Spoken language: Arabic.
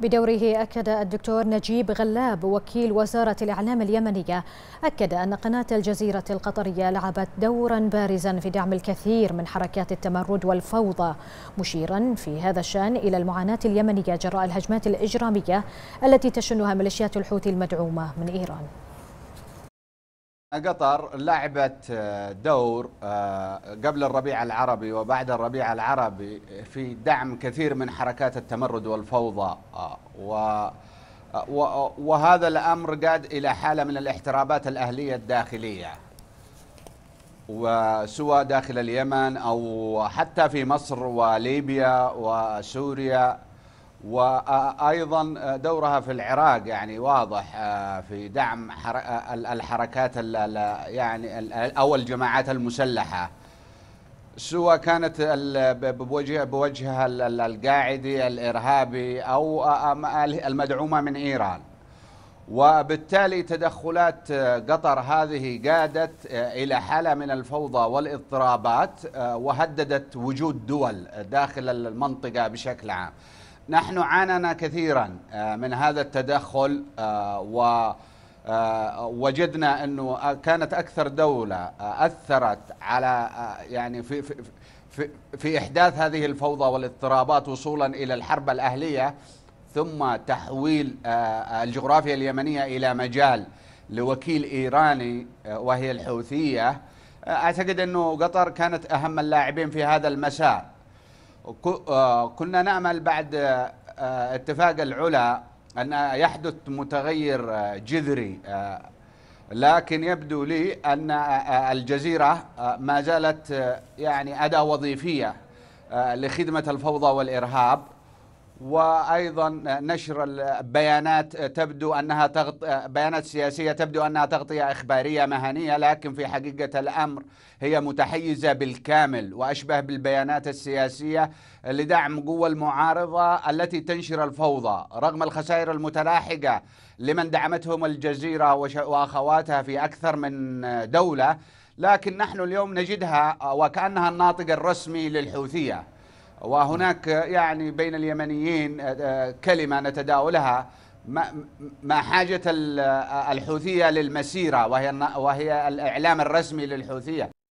بدوره أكد الدكتور نجيب غلاب وكيل وزارة الإعلام اليمنية أكد أن قناة الجزيرة القطرية لعبت دورا بارزا في دعم الكثير من حركات التمرد والفوضى مشيرا في هذا الشأن إلى المعاناة اليمنية جراء الهجمات الإجرامية التي تشنها ميليشيات الحوثي المدعومة من إيران قطر لعبت آه، دور آه، قبل الربيع العربي وبعد الربيع العربي في دعم كثير من حركات التمرد والفوضى آه، و وهذا الأمر قاد إلى حالة من الاحترابات الأهلية الداخلية وسواء داخل اليمن أو حتى في مصر وليبيا وسوريا وايضا دورها في العراق يعني واضح آه، في دعم آه، الحركات يعني او الجماعات المسلحه سواء كانت بوجه بوجهها القاعدي الارهابي او آه، المدعومه من ايران وبالتالي تدخلات قطر هذه قادت الى حاله من الفوضى والاضطرابات وهددت وجود دول داخل المنطقه بشكل عام نحن عاننا كثيرا آه، من هذا التدخل آه، و آه، وجدنا انه كانت اكثر دوله اثرت على يعني في في في, في احداث هذه الفوضى والاضطرابات وصولا الى الحرب الاهليه ثم تحويل الجغرافيا اليمنيه الى مجال لوكيل ايراني وهي الحوثيه اعتقد انه قطر كانت اهم اللاعبين في هذا المسار آه، كنا نعمل بعد آه، آه، اتفاق العلا أن يحدث متغير جذري لكن يبدو لي أن الجزيرة ما زالت يعني أداة وظيفية لخدمة الفوضى والإرهاب وايضا نشر البيانات تبدو انها تغط... بيانات سياسيه تبدو انها تغطيه اخباريه مهنيه لكن في حقيقه الامر هي متحيزه بالكامل واشبه بالبيانات السياسيه لدعم قوى المعارضه التي تنشر الفوضى رغم الخسائر المتلاحقه لمن دعمتهم الجزيره وش... واخواتها في اكثر من دوله لكن نحن اليوم نجدها وكانها الناطق الرسمي للحوثيه وهناك يعني بين اليمنيين آه، آه، كلمة نتداولها ما حاجة آه، الحوثية للمسيرة وهي الإعلام الرسمي للحوثية